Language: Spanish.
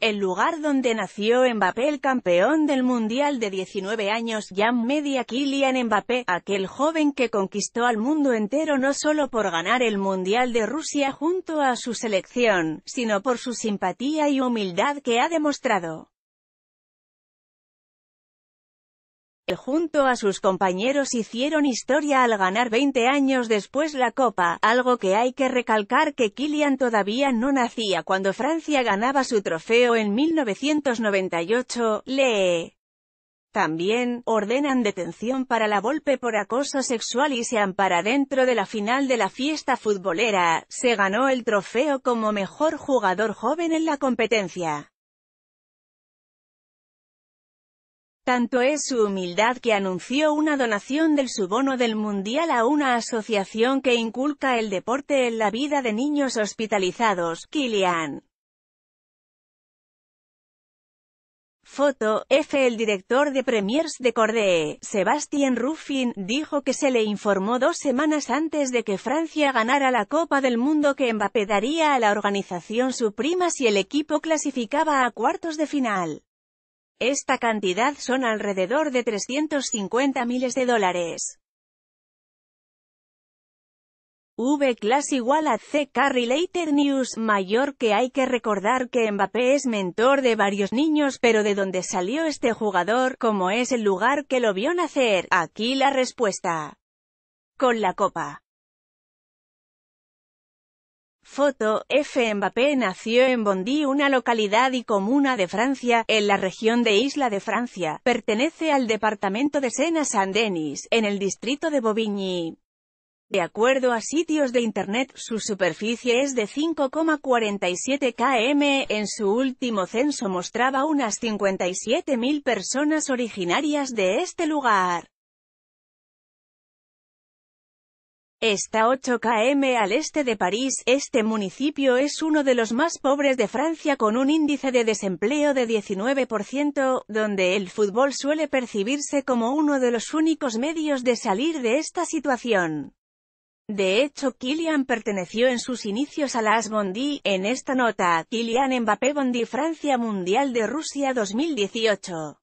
el lugar donde nació Mbappé el campeón del Mundial de 19 años, Jan Media Kylian Mbappé, aquel joven que conquistó al mundo entero no solo por ganar el Mundial de Rusia junto a su selección, sino por su simpatía y humildad que ha demostrado. junto a sus compañeros hicieron historia al ganar 20 años después la Copa, algo que hay que recalcar que Kylian todavía no nacía cuando Francia ganaba su trofeo en 1998, lee. También, ordenan detención para la Volpe por acoso sexual y se ampara dentro de la final de la fiesta futbolera, se ganó el trofeo como mejor jugador joven en la competencia. Tanto es su humildad que anunció una donación del subono del Mundial a una asociación que inculca el deporte en la vida de niños hospitalizados, Kilian. Foto, F. El director de Premiers de Cordee, Sebastián Ruffin, dijo que se le informó dos semanas antes de que Francia ganara la Copa del Mundo que Mbappé daría a la organización su prima si el equipo clasificaba a cuartos de final. Esta cantidad son alrededor de 350 miles de dólares. V-Class igual a c Related News mayor que hay que recordar que Mbappé es mentor de varios niños pero de dónde salió este jugador, como es el lugar que lo vio nacer, aquí la respuesta. Con la copa. Foto, F. Mbappé nació en Bondy, una localidad y comuna de Francia, en la región de Isla de Francia. Pertenece al departamento de Sena-Saint-Denis, en el distrito de Bobigny. De acuerdo a sitios de Internet, su superficie es de 5,47 km, en su último censo mostraba unas 57.000 personas originarias de este lugar. Está 8 km al este de París, este municipio es uno de los más pobres de Francia con un índice de desempleo de 19%, donde el fútbol suele percibirse como uno de los únicos medios de salir de esta situación. De hecho, Kylian perteneció en sus inicios a la Bondi En esta nota, Kylian Mbappé Bondi Francia Mundial de Rusia 2018.